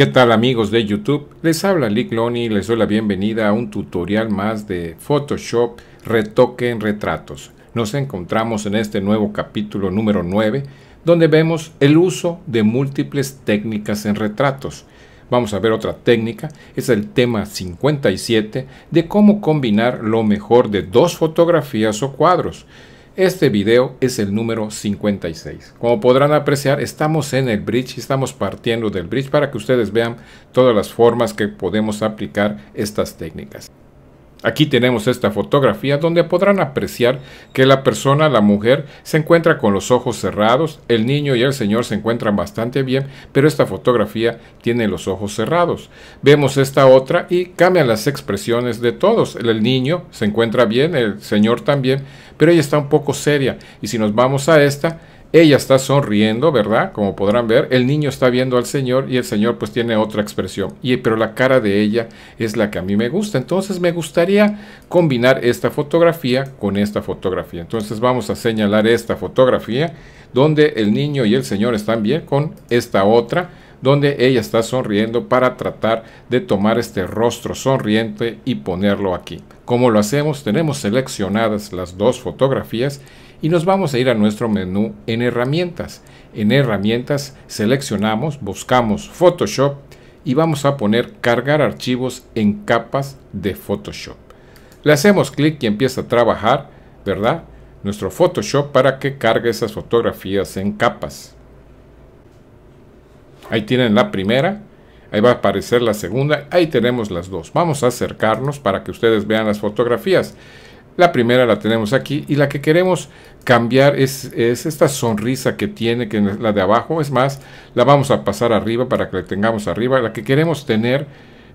¿Qué tal amigos de YouTube? Les habla Lick y les doy la bienvenida a un tutorial más de Photoshop Retoque en Retratos. Nos encontramos en este nuevo capítulo número 9 donde vemos el uso de múltiples técnicas en retratos. Vamos a ver otra técnica, es el tema 57 de cómo combinar lo mejor de dos fotografías o cuadros. Este video es el número 56. Como podrán apreciar, estamos en el bridge y estamos partiendo del bridge para que ustedes vean todas las formas que podemos aplicar estas técnicas. Aquí tenemos esta fotografía donde podrán apreciar que la persona, la mujer, se encuentra con los ojos cerrados, el niño y el señor se encuentran bastante bien, pero esta fotografía tiene los ojos cerrados. Vemos esta otra y cambian las expresiones de todos. El niño se encuentra bien, el señor también, pero ella está un poco seria. Y si nos vamos a esta, ella está sonriendo, ¿verdad? Como podrán ver, el niño está viendo al Señor y el Señor pues tiene otra expresión. Y, pero la cara de ella es la que a mí me gusta. Entonces me gustaría combinar esta fotografía con esta fotografía. Entonces vamos a señalar esta fotografía donde el niño y el Señor están bien con esta otra donde ella está sonriendo para tratar de tomar este rostro sonriente y ponerlo aquí. Como lo hacemos, tenemos seleccionadas las dos fotografías y nos vamos a ir a nuestro menú en herramientas. En herramientas seleccionamos, buscamos Photoshop y vamos a poner cargar archivos en capas de Photoshop. Le hacemos clic y empieza a trabajar, ¿verdad? Nuestro Photoshop para que cargue esas fotografías en capas. Ahí tienen la primera, ahí va a aparecer la segunda, ahí tenemos las dos. Vamos a acercarnos para que ustedes vean las fotografías. La primera la tenemos aquí y la que queremos cambiar es, esta sonrisa que tiene, que es la de abajo. Es más, la vamos a pasar arriba para que la tengamos arriba. La que queremos tener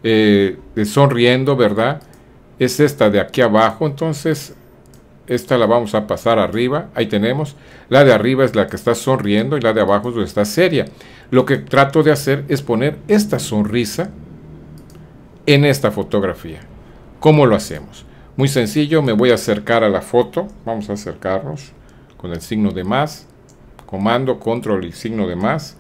eh, sonriendo, ¿verdad? Es esta de aquí abajo. Entonces, esta la vamos a pasar arriba. Ahí tenemos. La de arriba es la que está sonriendo y la de abajo es la está seria. Lo que trato de hacer es poner esta sonrisa en esta fotografía. ¿Cómo lo hacemos? Muy sencillo, me voy a acercar a la foto. Vamos a acercarnos con el signo de más. Comando, control y signo de más.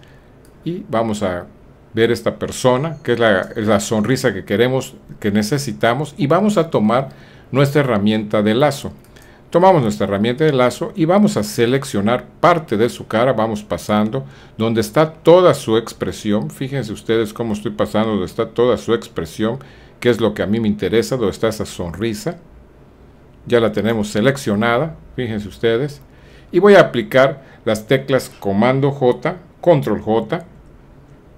Y vamos a ver esta persona, que es la, sonrisa que queremos, que necesitamos. Y vamos a tomar nuestra herramienta de lazo. Tomamos nuestra herramienta de lazo y vamos a seleccionar parte de su cara, vamos pasando, donde está toda su expresión. Fíjense ustedes cómo estoy pasando, donde está toda su expresión es lo que a mí me interesa, donde está esa sonrisa. Ya la tenemos seleccionada, fíjense ustedes. Y voy a aplicar las teclas Comando J, Control J.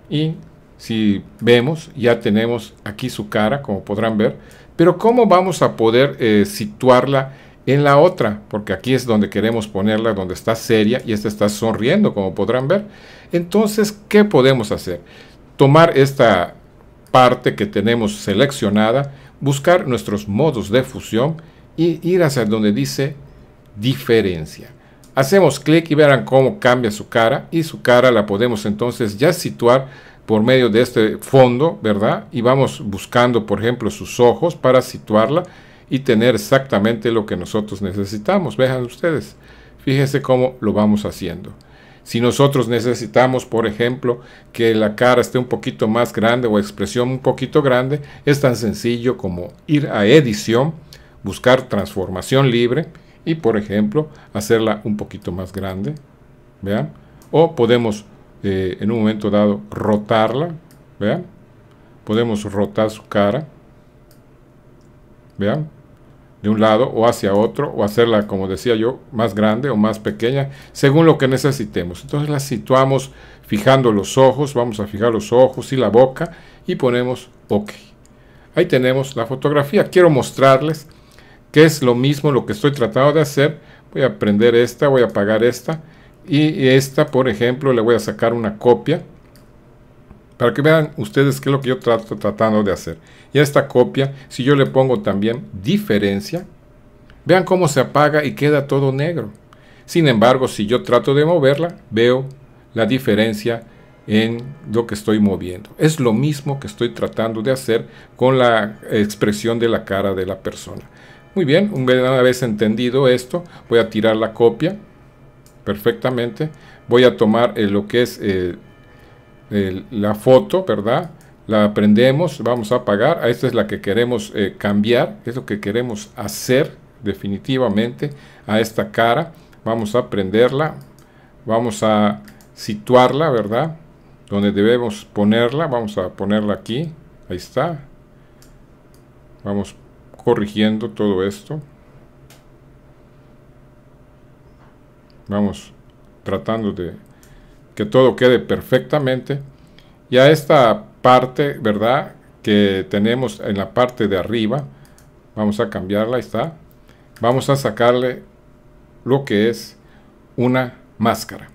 Y si vemos, ya tenemos aquí su cara, como podrán ver. Pero ¿cómo vamos a poder eh, situarla en la otra? Porque aquí es donde queremos ponerla, donde está seria y esta está sonriendo, como podrán ver. Entonces, ¿qué podemos hacer? Tomar esta parte que tenemos seleccionada, buscar nuestros modos de fusión y ir hacia donde dice diferencia. Hacemos clic y verán cómo cambia su cara y su cara la podemos entonces ya situar por medio de este fondo, ¿verdad? Y vamos buscando, por ejemplo, sus ojos para situarla y tener exactamente lo que nosotros necesitamos. Vean ustedes, fíjense cómo lo vamos haciendo. Si nosotros necesitamos, por ejemplo, que la cara esté un poquito más grande o expresión un poquito grande, es tan sencillo como ir a edición, buscar transformación libre y, por ejemplo, hacerla un poquito más grande. ¿Vean? O podemos, eh, en un momento dado, rotarla. ¿Vean? Podemos rotar su cara. ¿Vean? de un lado o hacia otro o hacerla, como decía yo, más grande o más pequeña, según lo que necesitemos. Entonces la situamos fijando los ojos, vamos a fijar los ojos y la boca y ponemos OK. Ahí tenemos la fotografía. Quiero mostrarles que es lo mismo lo que estoy tratando de hacer. Voy a prender esta, voy a apagar esta y esta, por ejemplo, le voy a sacar una copia para que vean ustedes qué es lo que yo trato tratando de hacer. Y a esta copia, si yo le pongo también diferencia, vean cómo se apaga y queda todo negro. Sin embargo, si yo trato de moverla, veo la diferencia en lo que estoy moviendo. Es lo mismo que estoy tratando de hacer con la expresión de la cara de la persona. Muy bien, una vez entendido esto, voy a tirar la copia perfectamente. Voy a tomar eh, lo que es eh, la foto, ¿verdad? La prendemos, vamos a apagar. Esta es la que queremos eh, cambiar, es lo que queremos hacer definitivamente a esta cara. Vamos a prenderla, vamos a situarla, ¿verdad? Donde debemos ponerla, vamos a ponerla aquí, ahí está. Vamos corrigiendo todo esto. Vamos tratando de que todo quede perfectamente. Y a esta parte, ¿verdad? Que tenemos en la parte de arriba, vamos a cambiarla, ahí está. Vamos a sacarle lo que es una máscara.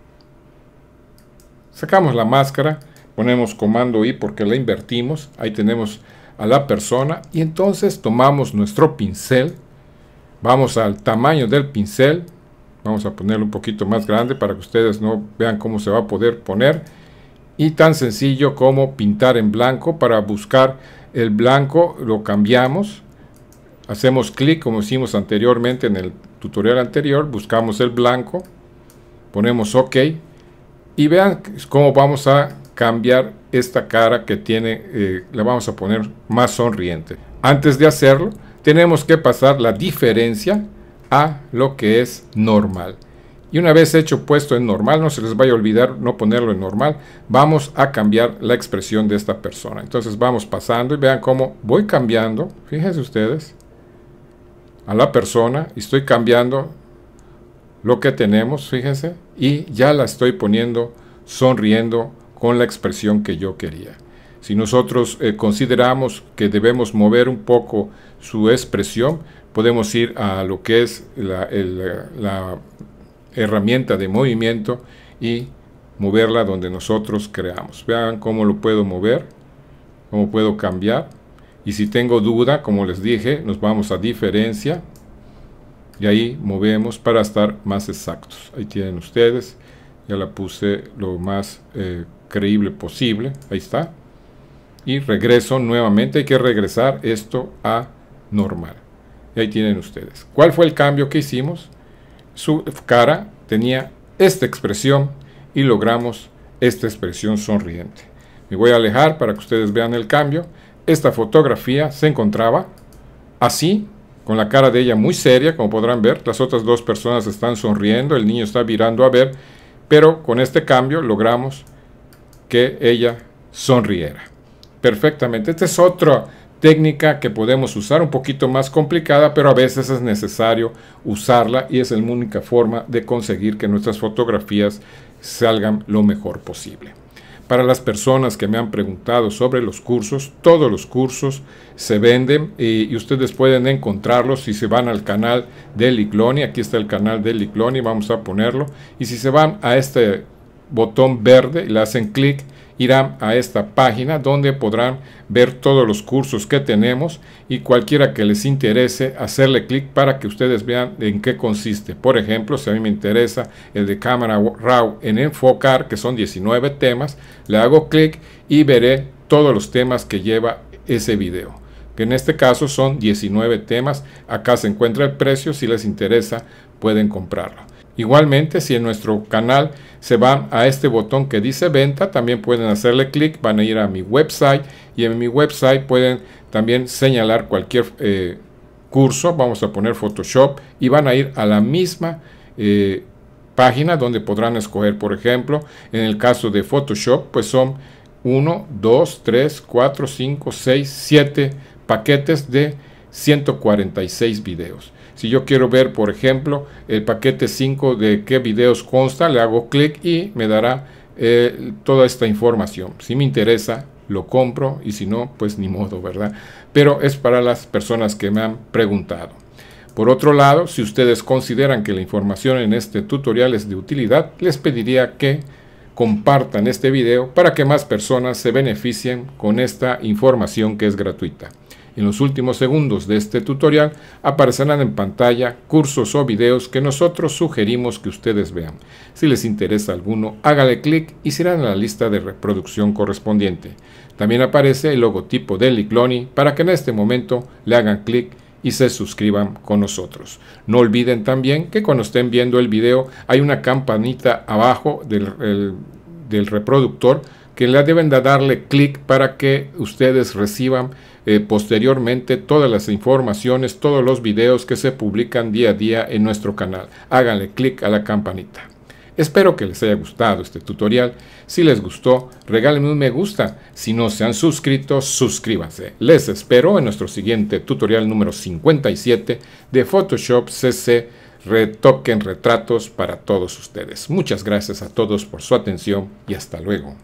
Sacamos la máscara, ponemos comando I porque la invertimos, ahí tenemos a la persona y entonces tomamos nuestro pincel, vamos al tamaño del pincel, Vamos a ponerlo un poquito más grande para que ustedes no vean cómo se va a poder poner. Y tan sencillo como pintar en blanco para buscar el blanco, lo cambiamos. Hacemos clic como hicimos anteriormente en el tutorial anterior, buscamos el blanco, ponemos OK y vean cómo vamos a cambiar esta cara que tiene, eh, la vamos a poner más sonriente. Antes de hacerlo, tenemos que pasar la diferencia a lo que es normal. Y una vez hecho puesto en normal, no se les vaya a olvidar no ponerlo en normal, vamos a cambiar la expresión de esta persona. Entonces vamos pasando y vean cómo voy cambiando, fíjense ustedes, a la persona y estoy cambiando lo que tenemos, fíjense, y ya la estoy poniendo sonriendo con la expresión que yo quería. Si nosotros eh, consideramos que debemos mover un poco su expresión, podemos ir a lo que es la, herramienta de movimiento y moverla donde nosotros creamos. Vean cómo lo puedo mover, cómo puedo cambiar. Y si tengo duda, como les dije, nos vamos a diferencia y ahí movemos para estar más exactos. Ahí tienen ustedes, ya la puse lo más eh, creíble posible, ahí está. Y regreso nuevamente, hay que regresar esto a normal. Y ahí tienen ustedes. ¿Cuál fue el cambio que hicimos? Su cara tenía esta expresión y logramos esta expresión sonriente. Me voy a alejar para que ustedes vean el cambio. Esta fotografía se encontraba así, con la cara de ella muy seria, como podrán ver. Las otras dos personas están sonriendo, el niño está mirando a ver, pero con este cambio logramos que ella sonriera. Perfectamente. Este es otro técnica que podemos usar, un poquito más complicada, pero a veces es necesario usarla y es la única forma de conseguir que nuestras fotografías salgan lo mejor posible. Para las personas que me han preguntado sobre los cursos, todos los cursos se venden y, ustedes pueden encontrarlos si se van al canal de Licloni. Aquí está el canal de Licloni, vamos a ponerlo. Y si se van a este botón verde y le hacen clic, Irán a esta página donde podrán ver todos los cursos que tenemos y cualquiera que les interese hacerle clic para que ustedes vean en qué consiste. Por ejemplo, si a mí me interesa el de cámara RAW en enfocar, que son 19 temas, le hago clic y veré todos los temas que lleva ese video que en este caso son 19 temas. Acá se encuentra el precio, si les interesa pueden comprarlo. Igualmente, si en nuestro canal se van a este botón que dice venta, también pueden hacerle clic, van a ir a mi website y en mi website pueden también señalar cualquier eh, curso, vamos a poner Photoshop y van a ir a la misma eh, página donde podrán escoger, por ejemplo, en el caso de Photoshop, pues son 1, 2, 3, 4, 5, 6, 7 paquetes de 146 videos. Si yo quiero ver, por ejemplo, el paquete 5 de qué videos consta, le hago clic y me dará eh, toda esta información. Si me interesa, lo compro y si no, pues ni modo, ¿verdad? Pero es para las personas que me han preguntado. Por otro lado, si ustedes consideran que la información en este tutorial es de utilidad, les pediría que compartan este video para que más personas se beneficien con esta información que es gratuita. En los últimos segundos de este tutorial aparecerán en pantalla cursos o videos que nosotros sugerimos que ustedes vean. Si les interesa alguno, hágale clic y serán a la lista de reproducción correspondiente. También aparece el logotipo de Licloni para que en este momento le hagan clic y se suscriban con nosotros. No olviden también que cuando estén viendo el video hay una campanita abajo del, del reproductor la deben de darle clic para que ustedes reciban eh, posteriormente todas las informaciones, todos los videos que se publican día a día en nuestro canal. Háganle clic a la campanita. Espero que les haya gustado este tutorial. Si les gustó, regálenme un me gusta. Si no se han suscrito, suscríbanse. Les espero en nuestro siguiente tutorial número 57 de Photoshop CC Retoquen Retratos para todos ustedes. Muchas gracias a todos por su atención y hasta luego.